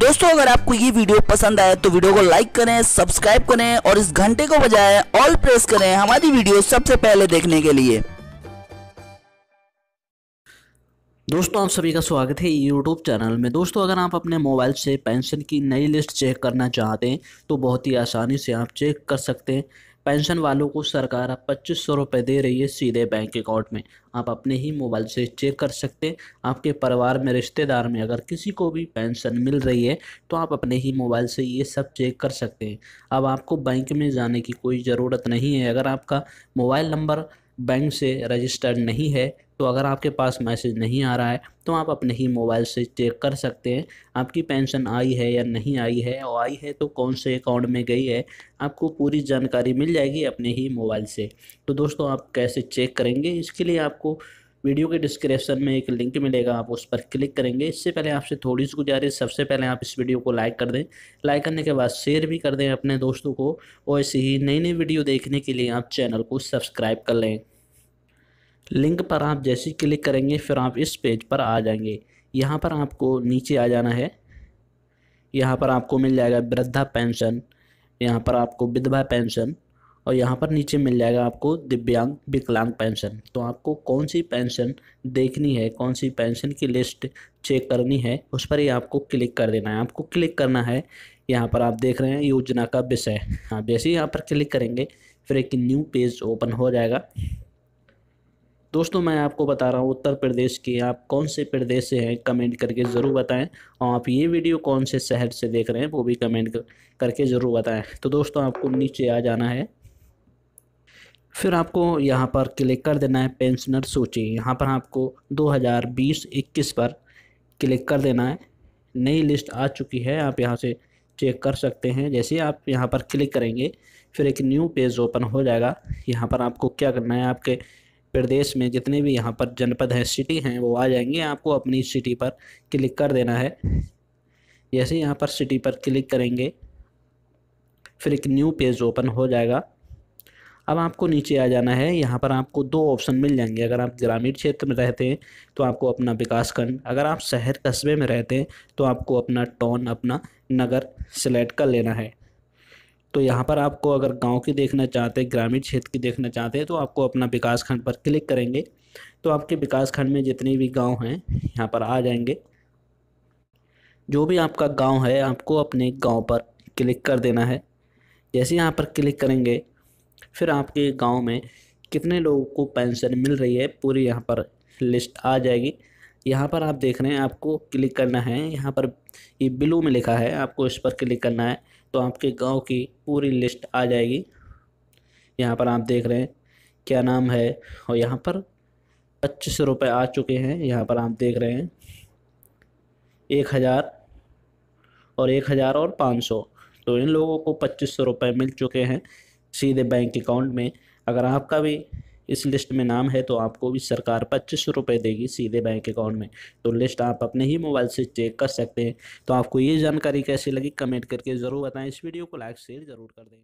दोस्तों अगर आपको ये वीडियो पसंद आए तो वीडियो को लाइक करें सब्सक्राइब करें और इस घंटे को बजाय ऑल प्रेस करें हमारी वीडियो सबसे पहले देखने के लिए दोस्तों आप सभी का स्वागत है यूट्यूब चैनल में दोस्तों अगर आप अपने मोबाइल से पेंशन की नई लिस्ट चेक करना चाहते हैं तो बहुत ही आसानी से आप चेक कर सकते हैं पेंशन वालों को सरकार अब पच्चीस सौ रुपये दे रही है सीधे बैंक अकाउंट में आप अपने ही मोबाइल से चेक कर सकते हैं आपके परिवार में रिश्तेदार में अगर किसी को भी पेंशन मिल रही है तो आप अपने ही मोबाइल से ये सब चेक कर सकते हैं अब आपको बैंक में जाने की कोई ज़रूरत नहीं है अगर आपका मोबाइल नंबर बैंक से रजिस्टर्ड नहीं है तो अगर आपके पास मैसेज नहीं आ रहा है तो आप अपने ही मोबाइल से चेक कर सकते हैं आपकी पेंशन आई है या नहीं आई है और आई है तो कौन से अकाउंट में गई है आपको पूरी जानकारी मिल जाएगी अपने ही मोबाइल से तो दोस्तों आप कैसे चेक करेंगे इसके लिए आपको वीडियो के डिस्क्रिप्शन में एक लिंक मिलेगा आप उस पर क्लिक करेंगे इससे पहले आपसे थोड़ी सी गुजारिश सबसे पहले आप इस वीडियो को लाइक कर दें लाइक करने के बाद शेयर भी कर दें अपने दोस्तों को और ऐसे ही नई नई वीडियो देखने के लिए आप चैनल को सब्सक्राइब कर लें लिंक पर आप जैसे क्लिक करेंगे फिर आप इस पेज पर आ जाएंगे यहाँ पर आपको नीचे आ जाना है यहाँ पर आपको मिल जाएगा वृद्धा पेंशन यहाँ पर आपको विधवा पेंशन और यहाँ पर नीचे मिल जाएगा आपको दिव्यांग विकलांग पेंशन तो आपको कौन सी पेंशन देखनी है कौन सी पेंशन की लिस्ट चेक करनी है उस पर ही आपको क्लिक कर देना है आपको क्लिक करना है यहाँ पर आप देख रहे हैं योजना का विषय आप हाँ, जैसे ही यहाँ पर क्लिक करेंगे फिर एक न्यू पेज ओपन हो जाएगा दोस्तों मैं आपको बता रहा हूँ उत्तर प्रदेश की आप कौन से प्रदेश से हैं कमेंट करके ज़रूर बताएं और आप ये वीडियो कौन से शहर से देख रहे हैं वो भी कमेंट करके ज़रूर बताएं तो दोस्तों आपको नीचे आ जाना है फिर आपको यहाँ पर क्लिक कर देना है पेंशनर सूची यहाँ पर आपको 2020-21 पर क्लिक कर देना है नई लिस्ट आ चुकी है आप यहाँ से चेक कर सकते हैं जैसे आप यहाँ पर क्लिक करेंगे फिर एक न्यू पेज ओपन हो जाएगा यहाँ पर आपको क्या करना है आपके प्रदेश में जितने भी यहाँ पर जनपद हैं सिटी हैं वो आ जाएंगे आपको अपनी सिटी पर क्लिक कर देना है जैसे यहाँ पर सिटी पर क्लिक करेंगे फिर एक न्यू पेज ओपन हो जाएगा अब आपको नीचे आ जाना है यहाँ पर आपको दो ऑप्शन मिल जाएंगे अगर आप ग्रामीण क्षेत्र में रहते हैं तो आपको अपना विकास खंड अगर आप शहर कस्बे में रहते हैं तो आपको अपना टाउन अपना नगर सेलेक्ट कर लेना है तो यहाँ पर आपको अगर गांव की देखना चाहते हैं ग्रामीण क्षेत्र की देखना चाहते हैं तो आपको अपना विकास खंड पर क्लिक करेंगे तो आपके विकास खंड में जितने भी गांव हैं यहाँ पर आ जाएंगे जो भी आपका गांव है आपको अपने गांव पर क्लिक कर देना है जैसे यहाँ पर क्लिक करेंगे फिर आपके गांव में कितने लोगों को पेंशन मिल रही है पूरी यहाँ पर लिस्ट आ जाएगी यहाँ पर आप देख रहे हैं आपको क्लिक करना है यहाँ पर ये ब्लू में लिखा है आपको इस पर क्लिक करना है तो आपके गाँव की पूरी लिस्ट आ जाएगी यहाँ पर आप देख रहे हैं क्या नाम है और यहाँ पर पच्चीस रुपये आ चुके हैं यहाँ पर आप देख रहे हैं एक हज़ार और एक हज़ार और पाँच सौ तो इन लोगों को पच्चीस सौ रुपये मिल चुके हैं सीधे बैंक अकाउंट में अगर आपका भी इस लिस्ट में नाम है तो आपको भी सरकार पच्चीस रुपये देगी सीधे बैंक अकाउंट में तो लिस्ट आप अपने ही मोबाइल से चेक कर सकते हैं तो आपको ये जानकारी कैसी लगी कमेंट करके ज़रूर बताएं इस वीडियो को लाइक शेयर ज़रूर कर दें